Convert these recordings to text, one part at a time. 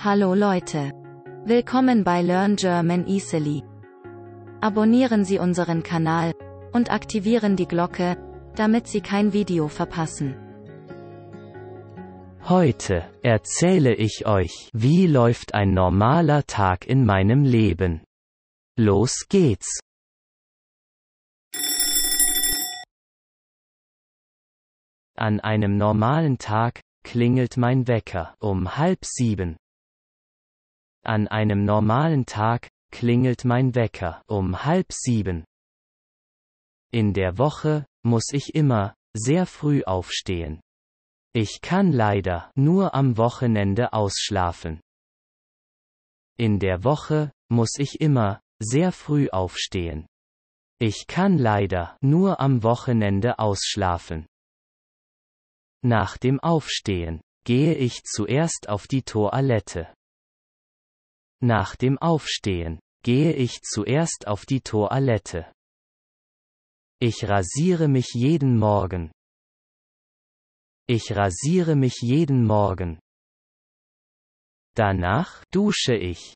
Hallo Leute. Willkommen bei Learn German Easily. Abonnieren Sie unseren Kanal und aktivieren die Glocke, damit Sie kein Video verpassen. Heute erzähle ich euch, wie läuft ein normaler Tag in meinem Leben. Los geht's. An einem normalen Tag klingelt mein Wecker um halb sieben. An einem normalen Tag klingelt mein Wecker um halb sieben. In der Woche muss ich immer sehr früh aufstehen. Ich kann leider nur am Wochenende ausschlafen. In der Woche muss ich immer sehr früh aufstehen. Ich kann leider nur am Wochenende ausschlafen. Nach dem Aufstehen gehe ich zuerst auf die Toilette. Nach dem Aufstehen gehe ich zuerst auf die Toilette. Ich rasiere mich jeden Morgen. Ich rasiere mich jeden Morgen. Danach dusche ich.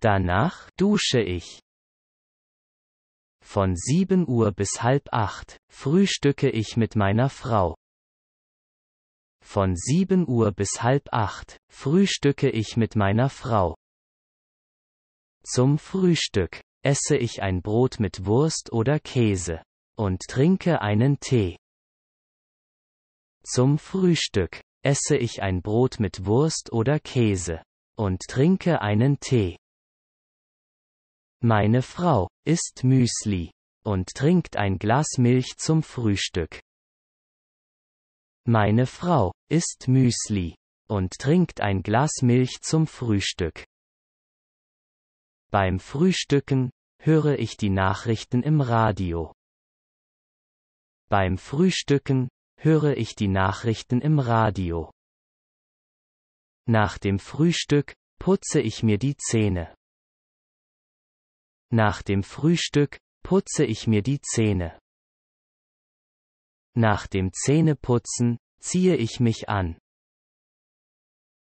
Danach dusche ich. Von 7 Uhr bis halb 8 frühstücke ich mit meiner Frau. Von 7 Uhr bis halb 8 frühstücke ich mit meiner Frau. Zum Frühstück esse ich ein Brot mit Wurst oder Käse und trinke einen Tee. Zum Frühstück esse ich ein Brot mit Wurst oder Käse und trinke einen Tee. Meine Frau isst Müsli und trinkt ein Glas Milch zum Frühstück. Meine Frau isst Müsli und trinkt ein Glas Milch zum Frühstück. Beim Frühstücken höre ich die Nachrichten im Radio. Beim Frühstücken höre ich die Nachrichten im Radio. Nach dem Frühstück putze ich mir die Zähne. Nach dem Frühstück putze ich mir die Zähne. Nach dem Zähneputzen, ziehe ich mich an.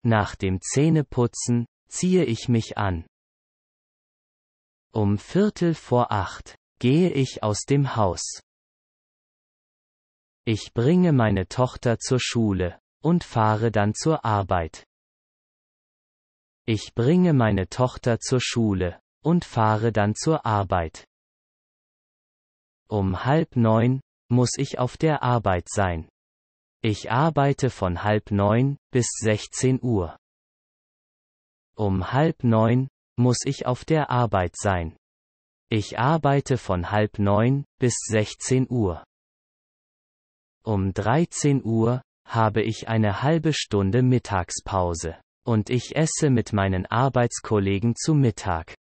Nach dem Zähneputzen, ziehe ich mich an. Um Viertel vor acht, gehe ich aus dem Haus. Ich bringe meine Tochter zur Schule und fahre dann zur Arbeit. Ich bringe meine Tochter zur Schule und fahre dann zur Arbeit. Um halb neun muss ich auf der Arbeit sein. Ich arbeite von halb neun bis 16 Uhr. Um halb neun muss ich auf der Arbeit sein. Ich arbeite von halb neun bis 16 Uhr. Um 13 Uhr habe ich eine halbe Stunde Mittagspause. Und ich esse mit meinen Arbeitskollegen zu Mittag.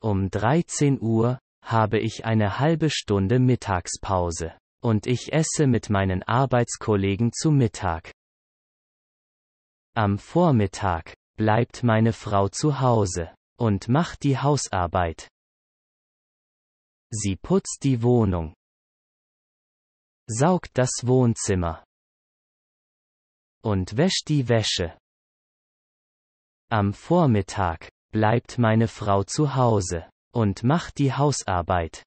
Um 13 Uhr habe ich eine halbe Stunde Mittagspause. Und ich esse mit meinen Arbeitskollegen zu Mittag. Am Vormittag bleibt meine Frau zu Hause und macht die Hausarbeit. Sie putzt die Wohnung, saugt das Wohnzimmer und wäscht die Wäsche. Am Vormittag bleibt meine Frau zu Hause und macht die Hausarbeit.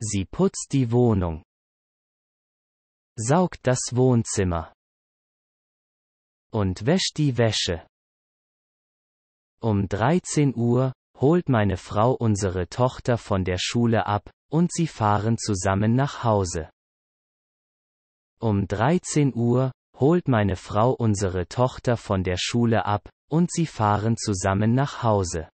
Sie putzt die Wohnung. Saugt das Wohnzimmer. Und wäscht die Wäsche. Um 13 Uhr holt meine Frau unsere Tochter von der Schule ab, und sie fahren zusammen nach Hause. Um 13 Uhr holt meine Frau unsere Tochter von der Schule ab, und sie fahren zusammen nach Hause.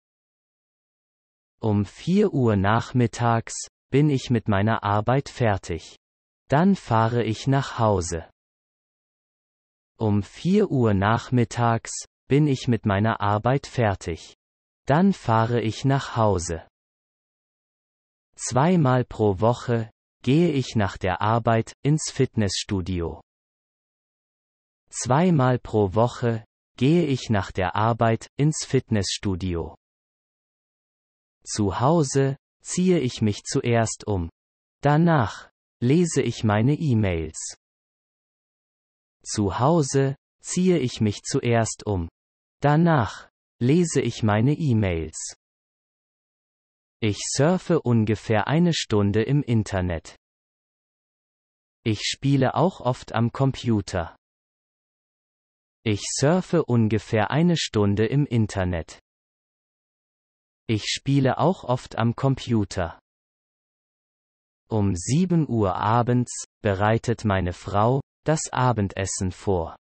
Um 4 Uhr nachmittags bin ich mit meiner Arbeit fertig. Dann fahre ich nach Hause. Um 4 Uhr nachmittags bin ich mit meiner Arbeit fertig. Dann fahre ich nach Hause. Zweimal pro Woche gehe ich nach der Arbeit ins Fitnessstudio. Zweimal pro Woche gehe ich nach der Arbeit ins Fitnessstudio. Zu Hause ziehe ich mich zuerst um. Danach lese ich meine E-Mails. Zu Hause ziehe ich mich zuerst um. Danach lese ich meine E-Mails. Ich surfe ungefähr eine Stunde im Internet. Ich spiele auch oft am Computer. Ich surfe ungefähr eine Stunde im Internet. Ich spiele auch oft am Computer. Um 7 Uhr abends bereitet meine Frau das Abendessen vor.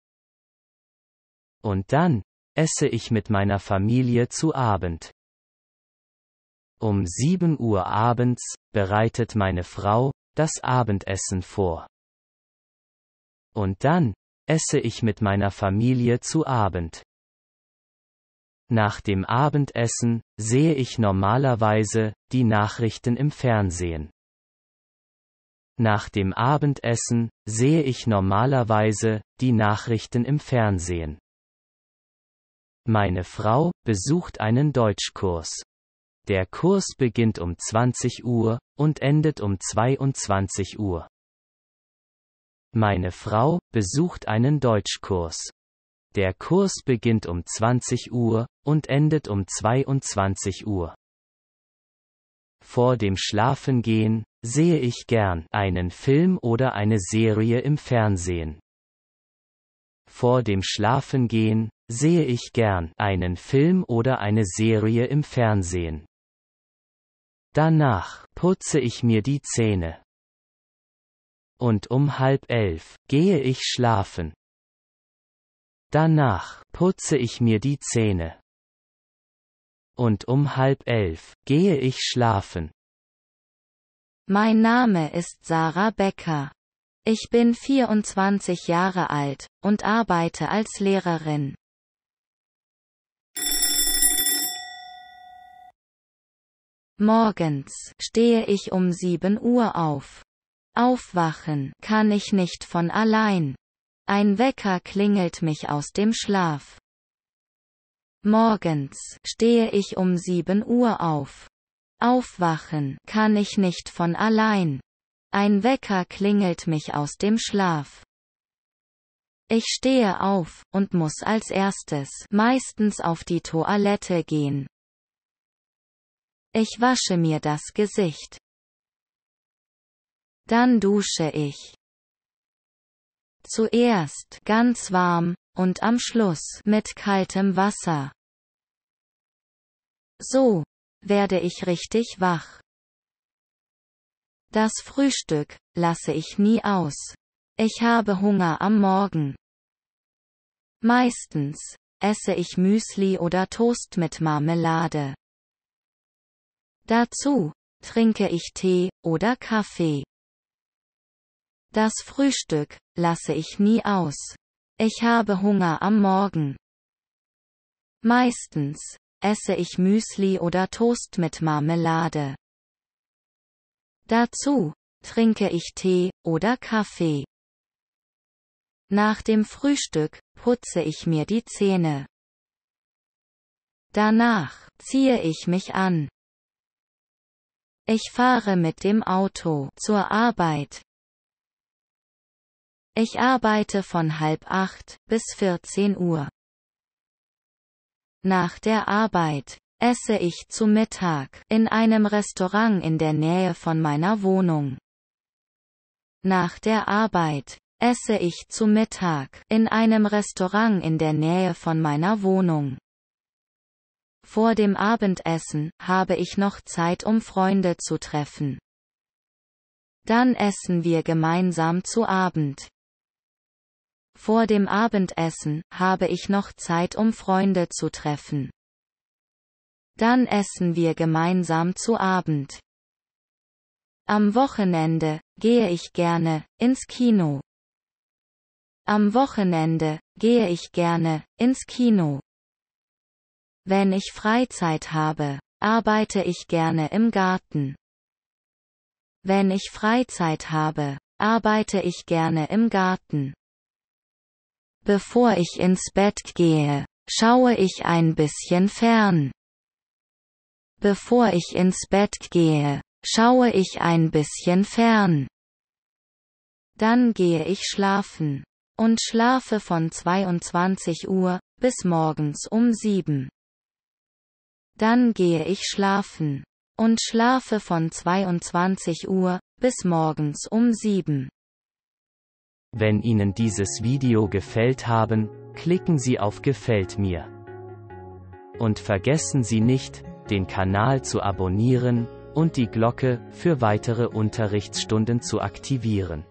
Und dann esse ich mit meiner Familie zu Abend. Um 7 Uhr abends bereitet meine Frau das Abendessen vor. Und dann esse ich mit meiner Familie zu Abend. Nach dem Abendessen sehe ich normalerweise die Nachrichten im Fernsehen. Nach dem Abendessen sehe ich normalerweise die Nachrichten im Fernsehen. Meine Frau besucht einen Deutschkurs. Der Kurs beginnt um 20 Uhr und endet um 22 Uhr. Meine Frau besucht einen Deutschkurs. Der Kurs beginnt um 20 Uhr und endet um 22 Uhr. Vor dem Schlafengehen sehe ich gern einen Film oder eine Serie im Fernsehen. Vor dem Schlafengehen sehe ich gern einen Film oder eine Serie im Fernsehen. Danach putze ich mir die Zähne. Und um halb elf gehe ich schlafen. Danach putze ich mir die Zähne. Und um halb elf gehe ich schlafen. Mein Name ist Sarah Becker. Ich bin 24 Jahre alt und arbeite als Lehrerin. Morgens stehe ich um 7 Uhr auf. Aufwachen kann ich nicht von allein. Ein Wecker klingelt mich aus dem Schlaf. Morgens stehe ich um 7 Uhr auf. Aufwachen kann ich nicht von allein. Ein Wecker klingelt mich aus dem Schlaf. Ich stehe auf und muss als erstes meistens auf die Toilette gehen. Ich wasche mir das Gesicht. Dann dusche ich. Zuerst ganz warm, und am Schluss mit kaltem Wasser. So werde ich richtig wach. Das Frühstück lasse ich nie aus. Ich habe Hunger am Morgen. Meistens esse ich Müsli oder Toast mit Marmelade. Dazu trinke ich Tee oder Kaffee. Das Frühstück lasse ich nie aus. Ich habe Hunger am Morgen. Meistens esse ich Müsli oder Toast mit Marmelade. Dazu trinke ich Tee oder Kaffee. Nach dem Frühstück putze ich mir die Zähne. Danach ziehe ich mich an. Ich fahre mit dem Auto zur Arbeit. Ich arbeite von halb acht bis 14 Uhr. Nach der Arbeit esse ich zu Mittag in einem Restaurant in der Nähe von meiner Wohnung. Nach der Arbeit esse ich zu Mittag in einem Restaurant in der Nähe von meiner Wohnung. Vor dem Abendessen habe ich noch Zeit, um Freunde zu treffen. Dann essen wir gemeinsam zu Abend. Vor dem Abendessen habe ich noch Zeit, um Freunde zu treffen. Dann essen wir gemeinsam zu Abend. Am Wochenende gehe ich gerne ins Kino. Am Wochenende gehe ich gerne ins Kino. Wenn ich Freizeit habe, arbeite ich gerne im Garten. Wenn ich Freizeit habe, arbeite ich gerne im Garten. Bevor ich ins Bett gehe, schaue ich ein bisschen fern. Bevor ich ins Bett gehe, schaue ich ein bisschen fern. Dann gehe ich schlafen. Und schlafe von 22 Uhr bis morgens um 7. Dann gehe ich schlafen. Und schlafe von 22 Uhr bis morgens um 7. Wenn Ihnen dieses Video gefällt haben, klicken Sie auf Gefällt mir. Und vergessen Sie nicht, den Kanal zu abonnieren und die Glocke für weitere Unterrichtsstunden zu aktivieren.